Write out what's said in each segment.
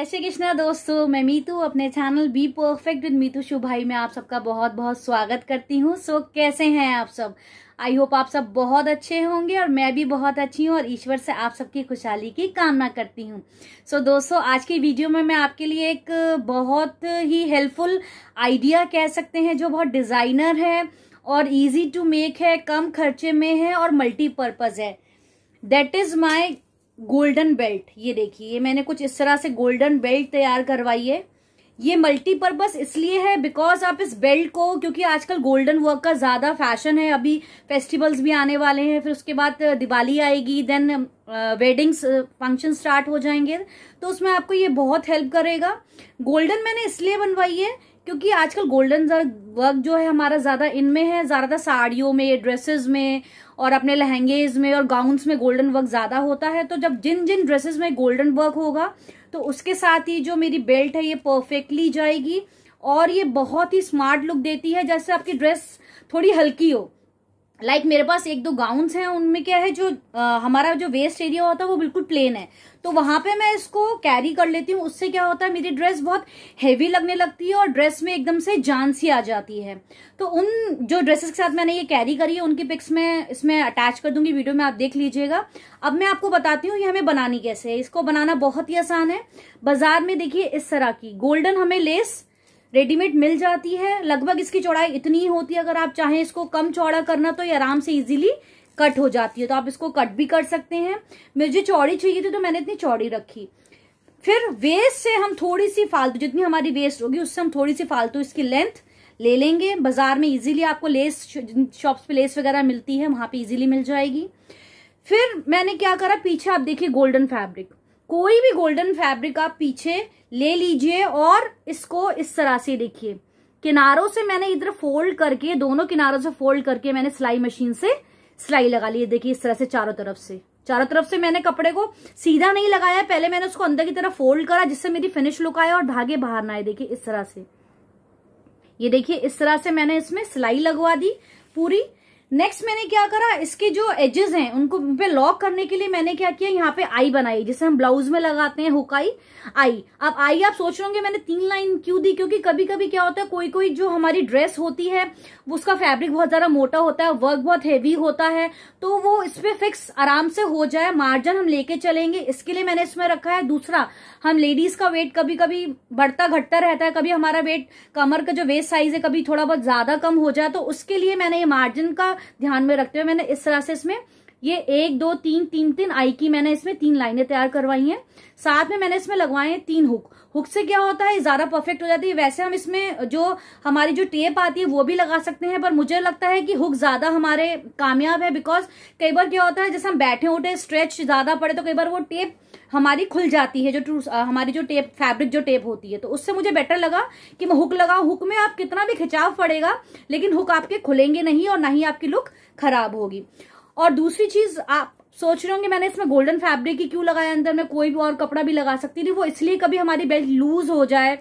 जय श्री कृष्णा दोस्तों मैं मीतू अपने channel be perfect with Meetu शुभाई में आप सबका बहुत बहुत स्वागत करती हूँ सो so, कैसे हैं आप सब आई होप आप सब बहुत अच्छे होंगे और मैं भी बहुत अच्छी हूँ और ईश्वर से आप सबकी खुशहाली की कामना करती हूँ सो so, दोस्तों आज की वीडियो में मैं आपके लिए एक बहुत ही हेल्पफुल आइडिया कह सकते हैं जो बहुत डिज़ाइनर है और ईजी टू मेक है कम खर्चे में है और मल्टीपर्पज़ है that is my golden belt ये देखिए ये मैंने कुछ इस तरह से गोल्डन बेल्ट तैयार करवाई है ये मल्टीपर्पज इसलिए है बिकॉज आप इस बेल्ट को क्योंकि आजकल गोल्डन वर्क का ज़्यादा फैशन है अभी फेस्टिवल्स भी आने वाले हैं फिर उसके बाद दिवाली आएगी देन वेडिंग्स फंक्शन स्टार्ट हो जाएंगे तो उसमें आपको ये बहुत हेल्प करेगा गोल्डन मैंने इसलिए बनवाई है क्योंकि आजकल गोल्डन वर्क जो है हमारा ज़्यादा इनमें है ज़्यादातर साड़ियों में ड्रेसेस में और अपने लहंगेज में और गाउन्स में गोल्डन वर्क ज़्यादा होता है तो जब जिन जिन ड्रेसेस में गोल्डन वर्क होगा तो उसके साथ ही जो मेरी बेल्ट है ये परफेक्टली जाएगी और ये बहुत ही स्मार्ट लुक देती है जैसे आपकी ड्रेस थोड़ी हल्की हो लाइक like मेरे पास एक दो गाउन्स हैं उनमें क्या है जो आ, हमारा जो वेस्ट एरिया होता है वो बिल्कुल प्लेन है तो वहां पे मैं इसको कैरी कर लेती हूँ उससे क्या होता है मेरी ड्रेस बहुत हेवी लगने लगती है और ड्रेस में एकदम से जान सी आ जाती है तो उन जो ड्रेसेस के साथ मैंने ये कैरी करी है उनकी पिक्स में इसमें अटैच कर दूंगी वीडियो में आप देख लीजिएगा अब मैं आपको बताती हूँ ये हमें बनानी कैसे है इसको बनाना बहुत ही आसान है बाजार में देखिए इस तरह की गोल्डन हमें लेस रेडीमेड मिल जाती है लगभग इसकी चौड़ाई इतनी ही होती है अगर आप चाहें इसको कम चौड़ा करना तो ये आराम से इजीली कट हो जाती है तो आप इसको कट भी कर सकते हैं मुझे चौड़ी चाहिए थी तो मैंने इतनी चौड़ी रखी फिर वेस्ट से हम थोड़ी सी फालतू जितनी हमारी वेस्ट होगी उससे हम थोड़ी सी फालतू इसकी लेंथ ले लेंगे बाजार में इजीली आपको लेस शॉप्स पे लेस वगैरह मिलती है वहां पे इजीली मिल जाएगी फिर मैंने क्या करा पीछे आप देखिए गोल्डन फैब्रिक कोई भी गोल्डन फैब्रिक आप पीछे ले लीजिए और इसको इस तरह से देखिए किनारों से मैंने इधर फोल्ड करके दोनों किनारों से फोल्ड करके मैंने सिलाई मशीन से सिलाई लगा ली है देखिए इस तरह से चारों तरफ से चारों तरफ से मैंने कपड़े को सीधा नहीं लगाया पहले मैंने उसको अंदर की तरफ फोल्ड करा जिससे मेरी फिनिश लुक आए और धागे बाहर ना आए देखिए इस तरह से ये देखिए इस तरह से मैंने इसमें सिलाई लगवा दी पूरी नेक्स्ट मैंने क्या करा इसके जो एजेस हैं उनको पे लॉक करने के लिए मैंने क्या किया यहाँ पे आई बनाई जिसे हम ब्लाउज में लगाते हैं हुकाई आई अब आई आप सोच रहे होंगे मैंने तीन लाइन क्यों दी क्योंकि कभी कभी क्या होता है कोई कोई जो हमारी ड्रेस होती है उसका फैब्रिक बहुत ज्यादा मोटा होता है वर्क बहुत हेवी होता है तो वो इस पर फिक्स आराम से हो जाए मार्जिन हम लेके चलेंगे इसके लिए मैंने इसमें रखा है दूसरा हम लेडीज का वेट कभी कभी बढ़ता घटता रहता है कभी हमारा वेट कमर का जो वेस्ट साइज है कभी थोड़ा बहुत ज्यादा कम हो जाए तो उसके लिए मैंने ये मार्जिन का ध्यान में रखते हुए मैंने इस तरह से इसमें ये एक दो तीन तीन तीन आई की मैंने इसमें तीन लाइनें तैयार करवाई हैं साथ में मैंने इसमें लगवाए हैं तीन हुक हुक से क्या होता है ज़्यादा परफेक्ट हो जाती है वैसे हम इसमें जो हमारी जो टेप आती है वो भी लगा सकते हैं पर मुझे लगता है कि हुक ज़्यादा हमारे कामयाब है बिकॉज कई बार क्या होता है जैसे हम बैठे उठे स्ट्रेच ज़्यादा पड़े तो कई बार वो टेप हमारी खुल जाती है जो टू हमारी जो टेप फैब्रिक जो टेप होती है तो उससे मुझे बेटर लगा कि मैं हुक लगाऊ हुक में आप कितना भी खिंचाव पड़ेगा लेकिन हुक आपके खुलेंगे नहीं और ना ही आपकी लुक खराब होगी और दूसरी चीज आप सोच रहे होंगे मैंने इसमें गोल्डन फैब्रिक ही क्यों लगाया अंदर में कोई भी और कपड़ा भी लगा सकती थी वो इसलिए कभी हमारी बेल्ट लूज हो जाए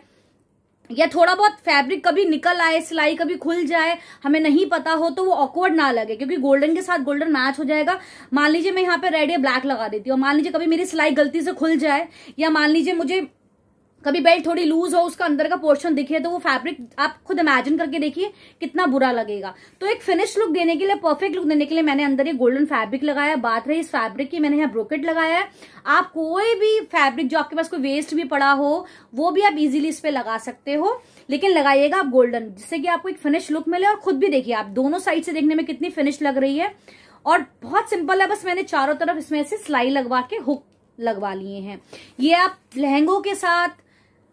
या थोड़ा बहुत फैब्रिक कभी निकल आए सिलाई कभी खुल जाए हमें नहीं पता हो तो वो ऑकवर्ड ना लगे क्योंकि गोल्डन के साथ गोल्डन मैच हो जाएगा मान लीजिए मैं यहाँ पे रेड या ब्लैक लगा देती हूँ मान लीजिए कभी मेरी सिलाई गलती से खुल जाए या मान लीजिए मुझे कभी बेल्ट थोड़ी लूज हो उसका अंदर का पोर्शन दिखे तो वो फैब्रिक आप खुद इमेजिन करके देखिए कितना बुरा लगेगा तो एक फिनिश लुक देने के लिए परफेक्ट लुक देने के लिए मैंने अंदर ये गोल्डन फैब्रिक लगाया बात रही इस फैब्रिक की मैंने यहाँ ब्रोकेट लगाया है आप कोई भी फैब्रिक जो आपके पास कोई वेस्ट भी पड़ा हो वो भी आप इजिली इस पर लगा सकते हो लेकिन लगाइएगा आप गोल्डन जिससे कि आपको एक फिनिश लुक मिले और खुद भी देखिए आप दोनों साइड से देखने में कितनी फिनिश लग रही है और बहुत सिंपल है बस मैंने चारों तरफ इसमें ऐसे सिलाई लगवा के हुक लगवा लिए हैं ये आप लहंगों के साथ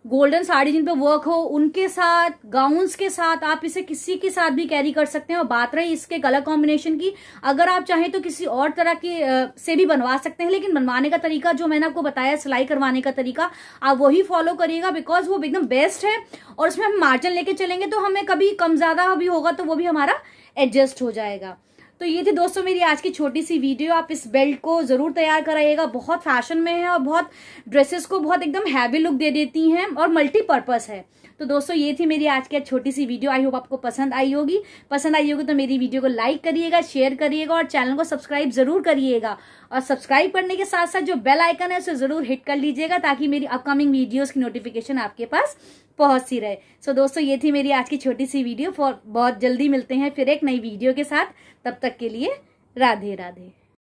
गोल्डन साड़ी जिन पे वर्क हो उनके साथ गाउन्स के साथ आप इसे किसी के साथ भी कैरी कर सकते हैं और बात रही इसके कलर कॉम्बिनेशन की अगर आप चाहें तो किसी और तरह के से भी बनवा सकते हैं लेकिन बनवाने का तरीका जो मैंने आपको बताया सिलाई करवाने का तरीका आप वही फॉलो करिएगा बिकॉज वो एकदम बेस्ट है और उसमें हम मार्जिन लेके चलेंगे तो हमें कभी कम ज्यादा भी होगा तो वो भी हमारा एडजस्ट हो जाएगा तो ये थी दोस्तों मेरी आज की छोटी सी वीडियो आप इस बेल्ट को ज़रूर तैयार कराइएगा बहुत फैशन में है और बहुत ड्रेसेस को बहुत एकदम हैवी लुक दे देती हैं और मल्टीपर्पज़ है तो दोस्तों ये थी मेरी आज की छोटी सी वीडियो आई होप आपको पसंद आई होगी पसंद आई होगी तो मेरी वीडियो को लाइक करिएगा शेयर करिएगा और चैनल को सब्सक्राइब जरूर करिएगा और सब्सक्राइब करने के साथ साथ जो बेल आइकन है उसे जरूर हिट कर लीजिएगा ताकि मेरी अपकमिंग वीडियोज़ की नोटिफिकेशन आपके पास पहुंचती रहे सो so, दोस्तों ये थी मेरी आज की छोटी सी वीडियो बहुत जल्दी मिलते हैं फिर एक नई वीडियो के साथ तब तक के लिए राधे राधे